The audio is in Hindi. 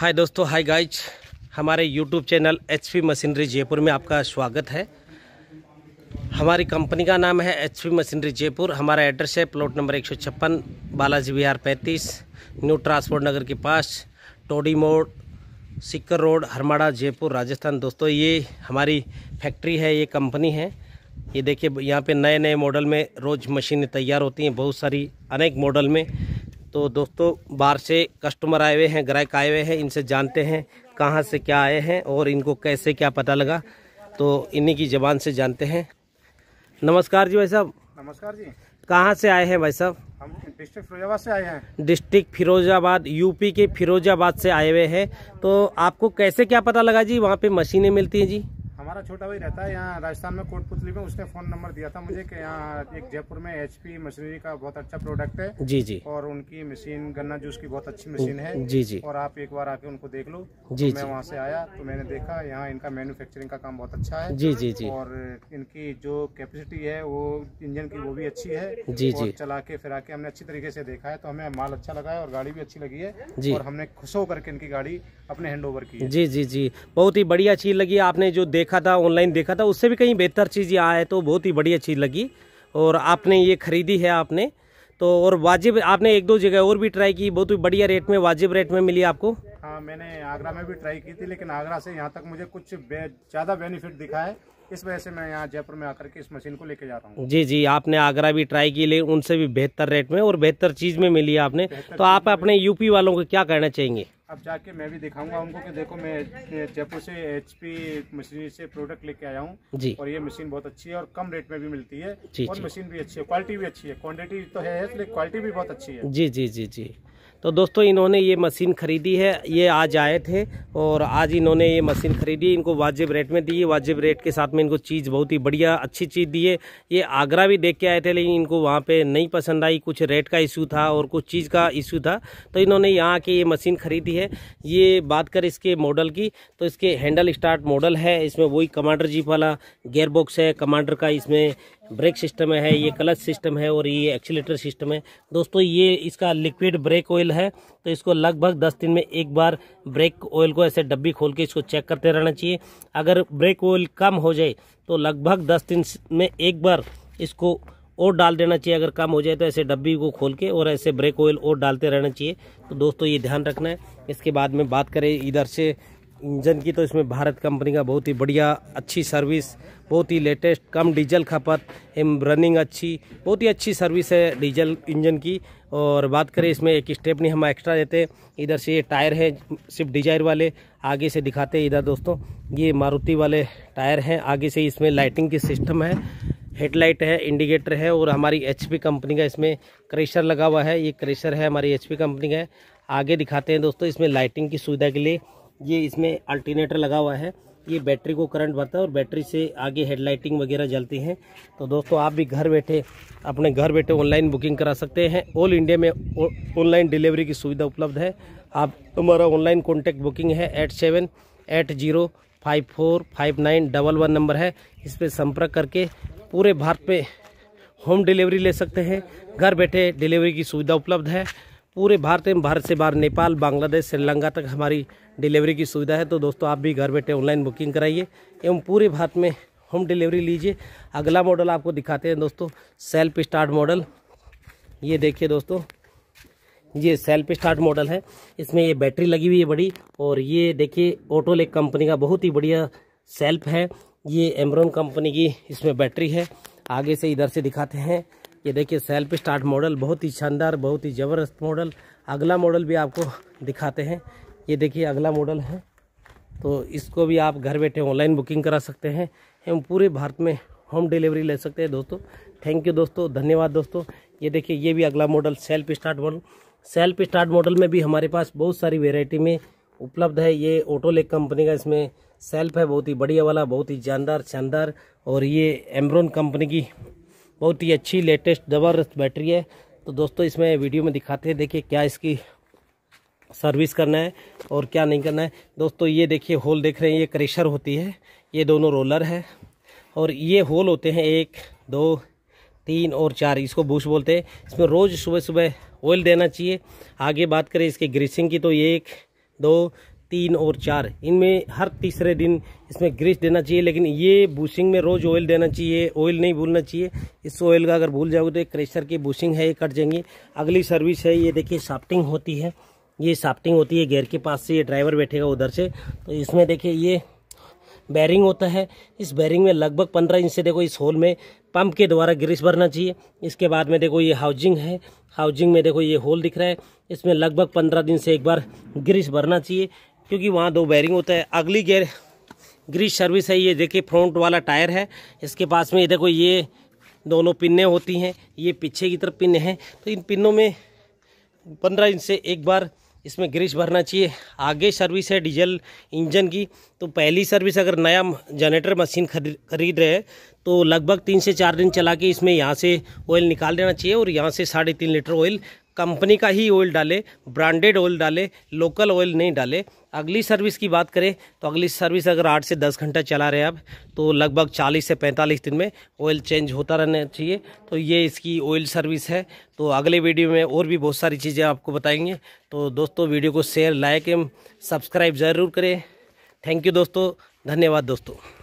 हाय दोस्तों हाय गाइज हमारे YouTube channel H machinery Jaipur में आपका स्वागत है हमारी कंपनी का नाम है एच मशीनरी जयपुर हमारा एड्रेस है प्लॉट नंबर एक बालाजी विहार 35 न्यू ट्रांसपोर्ट नगर के पास टोडी मोड़ सिक्कर रोड हरमाड़ा जयपुर राजस्थान दोस्तों ये हमारी फैक्ट्री है ये कंपनी है ये देखिए यहाँ पे नए नए मॉडल में रोज़ मशीनें तैयार होती हैं बहुत सारी अनेक मॉडल में तो दोस्तों बाहर से कस्टमर आए हुए हैं ग्राहक आए हुए हैं इनसे जानते हैं कहाँ से क्या आए हैं और इनको कैसे क्या पता लगा तो इन्हीं की ज़बान से जानते हैं नमस्कार जी भाई साहब नमस्कार जी कहाँ से आए हैं भाई साहब हम डिस्ट्रिक्ट फिरोजाबाद से आए हैं डिस्ट्रिक्ट फिरोजाबाद यूपी के फिरोजाबाद से आए हुए हैं तो आपको कैसे क्या पता लगा जी वहाँ पे मशीनें मिलती हैं जी हमारा छोटा भाई रहता है यहाँ राजस्थान में कोटपुतली में उसने फोन नंबर दिया था मुझे कि यहाँ एक जयपुर में एचपी मशीनरी का बहुत अच्छा प्रोडक्ट है जी जी और उनकी मशीन गन्ना जूस की बहुत अच्छी मशीन है जी जी और आप एक बार आके उनको देख लो तो जी तो मैं वहाँ से आया तो मैंने देखा यहाँ इनका मैन्युफैक्चरिंग का काम बहुत अच्छा है जी जी जी और इनकी जो कैपेसिटी है वो इंजन की वो भी अच्छी है जी जी चला के फिरा के हमने अच्छी तरीके से देखा है तो हमें माल अच्छा लगा है और गाड़ी भी अच्छी लगी है जी और हमने खुश होकर इनकी गाड़ी अपने हैंड ओवर की जी जी जी बहुत ही बढ़िया चीज लगी आपने जो देखा देखा था ऑनलाइन देखा था उससे भी कहीं बेहतर चीज़ यहाँ है तो बहुत ही बढ़िया चीज़ लगी और आपने ये ख़रीदी है आपने तो और वाजिब आपने एक दो जगह और भी ट्राई की बहुत ही बढ़िया रेट में वाजिब रेट में मिली आपको हाँ मैंने आगरा में भी ट्राई की थी लेकिन आगरा से यहाँ तक मुझे कुछ ज़्यादा बेनिफिट दिखा है इस वजह से मैं यहाँ जयपुर में आकर के इस मशीन को लेके जा रहा हूँ जी जी आपने आगरा भी ट्राई की ले उनसे भी बेहतर रेट में और बेहतर चीज में मिली आपने तो आप अपने यूपी वालों को क्या कहना चाहेंगे अब जाके मैं भी दिखाऊंगा उनको कि देखो मैं जयपुर से एचपी मशीन से प्रोडक्ट लेके आया हूँ और ये मशीन बहुत अच्छी है और कम रेट में भी मिलती है और मशीन भी अच्छी है क्वालिटी भी अच्छी है क्वान्टिटी तो है क्वालिटी भी बहुत अच्छी है जी जी जी जी तो दोस्तों इन्होंने ये मशीन ख़रीदी है ये आज आए थे और आज इन्होंने ये मशीन ख़रीदी इनको वाजिब रेट में दी वाजिब रेट के साथ में इनको चीज़ बहुत ही बढ़िया अच्छी चीज़ दी है ये आगरा भी देख के आए थे लेकिन इनको वहाँ पे नहीं पसंद आई कुछ रेट का इशू था और कुछ चीज़ का इशू था तो इन्होंने यहाँ के ये मशीन ख़रीदी है ये बात कर इसके मॉडल की तो इसके हैंडल स्टार्ट मॉडल है इसमें वही कमांडर जीप वाला गेयरबॉक्स है कमांडर का इसमें ब्रेक सिस्टम है ये क्लच सिस्टम है और ये एक्सीटर सिस्टम है दोस्तों ये इसका लिक्विड ब्रेक ऑयल है तो इसको लगभग दस दिन में एक बार ब्रेक ऑयल को ऐसे डब्बी खोल के इसको चेक करते रहना चाहिए अगर ब्रेक ऑयल कम हो जाए तो लगभग दस दिन में एक बार इसको और डाल देना चाहिए अगर कम हो जाए तो ऐसे डब्बी को खोल के और ऐसे ब्रेक ऑयल और डालते रहना चाहिए तो दोस्तों ये ध्यान रखना है इसके बाद में बात करें इधर से इंजन की तो इसमें भारत कंपनी का बहुत ही बढ़िया अच्छी सर्विस बहुत ही लेटेस्ट कम डीजल खपत एम रनिंग अच्छी बहुत ही अच्छी सर्विस है डीजल इंजन की और बात करें इसमें एक स्टेप नहीं हम एक्स्ट्रा देते इधर से ये टायर है सिर्फ डिजायर वाले आगे से दिखाते हैं इधर दोस्तों ये मारुति वाले टायर हैं आगे से इसमें लाइटिंग की सिस्टम है हेडलाइट है इंडिकेटर है और हमारी एच कंपनी का इसमें क्रेशर लगा हुआ है ये क्रेशर है हमारी एच कंपनी का आगे दिखाते हैं दोस्तों इसमें लाइटिंग की सुविधा के लिए ये इसमें अल्टरनेटर लगा हुआ है ये बैटरी को करंट भरता है और बैटरी से आगे हेडलाइटिंग वगैरह जलती हैं तो दोस्तों आप भी घर बैठे अपने घर बैठे ऑनलाइन बुकिंग करा सकते हैं ऑल इंडिया में ऑनलाइन डिलीवरी की सुविधा उपलब्ध है आप हमारा ऑनलाइन कॉन्टैक्ट बुकिंग है eight seven eight zero five four five nine double one number है इस पर संपर्क करके पूरे भारत में होम डिलीवरी ले सकते हैं घर बैठे डिलीवरी की सुविधा उपलब्ध है पूरे भारत में भारत से बाहर नेपाल बांग्लादेश श्रीलंका तक हमारी डिलीवरी की सुविधा है तो दोस्तों आप भी घर बैठे ऑनलाइन बुकिंग कराइए एवं पूरे भारत में होम डिलीवरी लीजिए अगला मॉडल आपको दिखाते हैं दोस्तों सेल्फ स्टार्ट मॉडल ये देखिए दोस्तों ये सेल्फ स्टार्ट मॉडल है इसमें ये बैटरी लगी हुई है बड़ी और ये देखिए ऑटोलेक कंपनी का बहुत ही बढ़िया सेल्फ है ये एमरॉन कंपनी की इसमें बैटरी है आगे से इधर से दिखाते हैं ये देखिए सेल्फ स्टार्ट मॉडल बहुत ही शानदार बहुत ही ज़बरदस्त मॉडल अगला मॉडल भी आपको दिखाते हैं ये देखिए अगला मॉडल है तो इसको भी आप घर बैठे ऑनलाइन बुकिंग करा सकते हैं एवं पूरे भारत में होम डिलीवरी ले सकते हैं दोस्तों थैंक यू दोस्तों धन्यवाद दोस्तों ये देखिए ये भी अगला model self start model self start model में भी हमारे पास बहुत सारी वेराइटी में उपलब्ध है ये ऑटोलेक कंपनी का इसमें सेल्फ है बहुत ही बढ़िया वाला बहुत ही जानदार शानदार और ये एमरोन कंपनी की बहुत ही अच्छी लेटेस्ट ज़बरदस्त बैटरी है तो दोस्तों इसमें वीडियो में दिखाते हैं देखिए क्या इसकी सर्विस करना है और क्या नहीं करना है दोस्तों ये देखिए होल देख रहे हैं ये क्रेशर होती है ये दोनों रोलर है और ये होल होते हैं एक दो तीन और चार इसको बूश बोलते हैं इसमें रोज़ सुबह सुबह ऑयल देना चाहिए आगे बात करें इसके ग्रीसिंग की तो एक दो तीन और चार इनमें हर तीसरे दिन इसमें ग्रीस देना चाहिए लेकिन ये बूशिंग में रोज़ ऑयल देना चाहिए ऑयल नहीं भूलना चाहिए इस ऑयल का अगर भूल जाओगे तो एक क्रेशर की बूशिंग है ये कट जाएंगी अगली सर्विस है ये देखिए साफ्टिंग होती है ये साफ्टिंग होती है गेयर के पास से ये ड्राइवर बैठेगा उधर से तो इसमें देखिए ये बैरिंग होता है इस बैरिंग में लगभग पंद्रह इंच से देखो इस होल में पंप के द्वारा ग्रीस भरना चाहिए इसके बाद में देखो ये हाउजिंग है हाउजिंग में देखो ये होल दिख रहा है इसमें लगभग पंद्रह दिन से एक बार ग्रीस भरना चाहिए क्योंकि वहाँ दो बैरिंग होता है अगली गेयर ग्रीस सर्विस है ये देखिए फ्रंट वाला टायर है इसके पास में देखो ये दोनों पिन्ने होती हैं ये पीछे की तरफ पिन्ने हैं तो इन पिन्नों में पंद्रह इंच से एक बार इसमें ग्रीस भरना चाहिए आगे सर्विस है डीजल इंजन की तो पहली सर्विस अगर नया जनरेटर मशीन खरीद खरीद रहे हैं तो लगभग तीन से चार दिन चला के इसमें यहाँ से ऑयल निकाल देना चाहिए और यहाँ से साढ़े तीन लीटर ऑयल कंपनी का ही ऑयल डाले ब्रांडेड ऑयल डाले लोकल ऑयल नहीं डाले अगली सर्विस की बात करें तो अगली सर्विस अगर आठ से दस घंटा चला रहे आप तो लगभग चालीस से पैंतालीस दिन में ऑयल चेंज होता रहना चाहिए तो ये इसकी ऑयल सर्विस है तो अगले वीडियो में और भी बहुत सारी चीज़ें आपको बताएंगे तो दोस्तों वीडियो को शेयर लाइक एवं सब्सक्राइब ज़रूर करें थैंक यू दोस्तों धन्यवाद दोस्तों